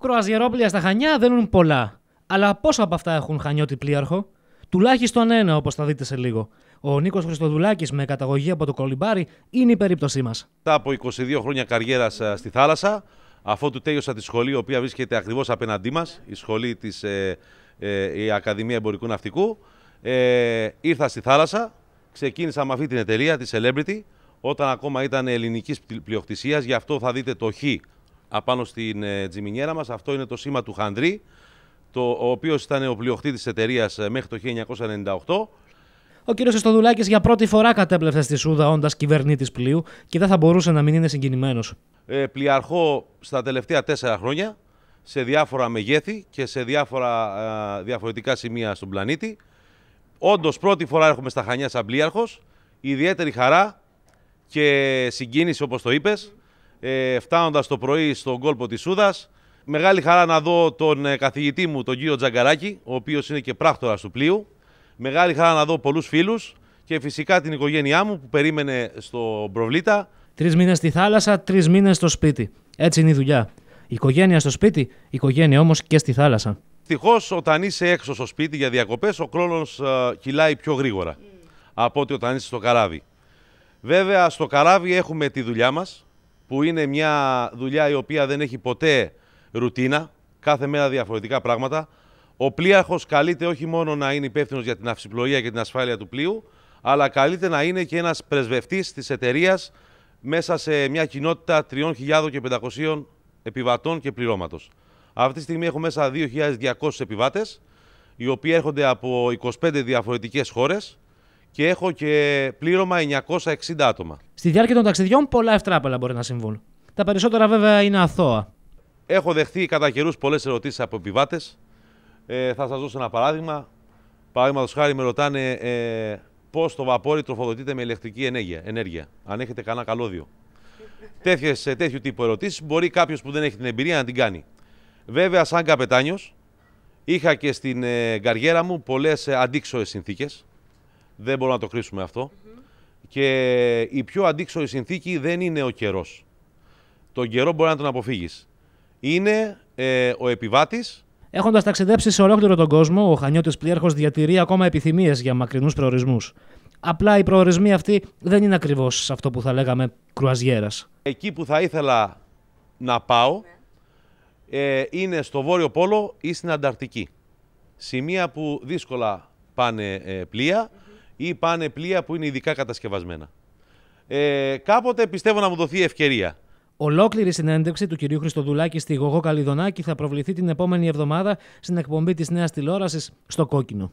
Κροαζιερόπλια στα Χανιά δένουν πολλά. Αλλά πόσα από αυτά έχουν χανιώτη πλοίαρχο. Τουλάχιστον ένα, όπως θα δείτε σε λίγο. Ο Νίκος Χριστοδουλάκης, με καταγωγή από το Κολυμπάρι, είναι η περίπτωσή μας. Μετά από 22 χρόνια καριέρας ε, στη θάλασσα, αφού του τέλειωσα τη σχολή, η οποία βρίσκεται ακριβώς απέναντί μας, η σχολή της ε, ε, η Ακαδημία Εμπορικού Ναυτικού, ε, ήρθα στη θάλασσα, ξεκίνησα με αυτή την εταιρεία, τη Celebrity, όταν ακόμα ήταν ελληνικής πλειοκτησίας, γι' αυτό θα δείτε το Χ απάνω στην ε, τζιμινιέρα μας. Αυτό είναι το σήμα του Χανδρή, το, ο οποίος ήταν ο πλειοχτή της εταιρείας ε, μέχρι το 1998. Ο κύριος Ιστοδουλάκης για πρώτη φορά κατέπλευθε στη Σούδα όντας κυβερνήτης πλοίου και δεν θα μπορούσε να μην είναι συγκινημένος. Ε, στα τελευταία τέσσερα χρόνια σε διάφορα μεγέθη και σε διάφορα ε, διαφορετικά σημεία στον πλανήτη. Όντως, πρώτη φορά έρχομαι στα Χανιά σαν πλοίαρχος. Ιδιαίτερη χαρά και συγκίνηση, όπως το είπες ε, φτάνοντας το πρωί στον κόλπο της Σούδας. Μεγάλη χαρά να δω τον ε, καθηγητή μου, τον κύριο Τζαγκαράκη, ο οποίος είναι και πράκτορας του πλοίου. Μεγάλη χαρά να δω πολλούς φίλους και φυσικά την οικογένειά μου που περίμενε στο Προβλήτα. Τρεις μήνες στη θάλασσα, τρεις μήνες στο σπίτι. Έτσι είναι η δουλειά. Η οικογένεια στο σπίτι, οικογένεια όμως και στη θάλασσα. Ευτυχώς όταν είσαι έξω στο σπίτι για διακοπές, ο χρόνο ε, κυλάει πιο γρήγορα mm. από ότι όταν είσαι στο καράβι. Βέβαια, στο καράβι έχουμε τη δουλειά μας, που είναι μια δουλειά η οποία δεν έχει ποτέ ρουτίνα, κάθε μέρα διαφορετικά πράγματα. Ο πλοίαρχος καλείται όχι μόνο να είναι υπεύθυνος για την αυσιπλοεία και την ασφάλεια του πλοίου, αλλά καλείται να είναι και ένας πρεσβευτής της εταιρείας μέσα σε μια κοινότητα 3.500 επιβατών και πληρώματος. Αυτή τη στιγμή έχουμε μέσα 2.200 επιβάτες, οι οποίοι έρχονται από 25 διαφορετικές χώρες και έχω και πλήρωμα 960 άτομα. Στη διάρκεια των ταξιδιών πολλά ευτράπελα μπορεί να συμβούν. Τα περισσότερα βέβαια είναι αθώα. Έχω δεχθεί κατά καιρούς πολλές ερωτήσεις από επιβάτες. Ε, θα σας δώσω ένα παράδειγμα. Παραδείγματος χάρη, με ρωτάνε ε, πώς το βαπόρι τροφοδοτείται με ηλεκτρική ενέργεια, ενέργεια αν έχετε κανένα καλώδιο. Τέτοιες, ε, τέτοιου τύπου ερωτήσεις μπορεί κάποιος που δεν έχει την εμπειρία να την κάνει. Βέβαια, σαν καπετάνιος, είχα και στην ε, καριέρα μου πολλές ε, αντίξωες συνθήκες. Δεν μπορούμε να το κρίσουμε αυτό. Και η πιο αντίξωη συνθήκη δεν είναι ο καιρός. Τον καιρό μπορεί να τον αποφύγεις. Είναι ε, ο επιβάτης. Έχοντας ταξιδέψει σε ολόκληρο τον κόσμο, ο Χανιώτης Πλήρχος διατηρεί ακόμα επιθυμίες για μακρινούς προορισμούς. Απλά οι προορισμοί αυτοί δεν είναι ακριβώς αυτό που θα λέγαμε κρουαζιέρας. Εκεί που θα ήθελα να πάω ε, είναι στο Βόρειο Πόλο ή στην Ανταρκτική. Σημεία που δύσκολα πάνε ε, πλοία ή πάνε πλοία που είναι ειδικά κατασκευασμένα. Ε, κάποτε πιστεύω να μου δοθεί ευκαιρία. Ολόκληρη συνέντευξη του κυρίου Χριστοδουλάκη στη Γογό Καλιδονάκη θα προβληθεί την επόμενη εβδομάδα στην εκπομπή της Νέας Τηλεόρασης στο Κόκκινο.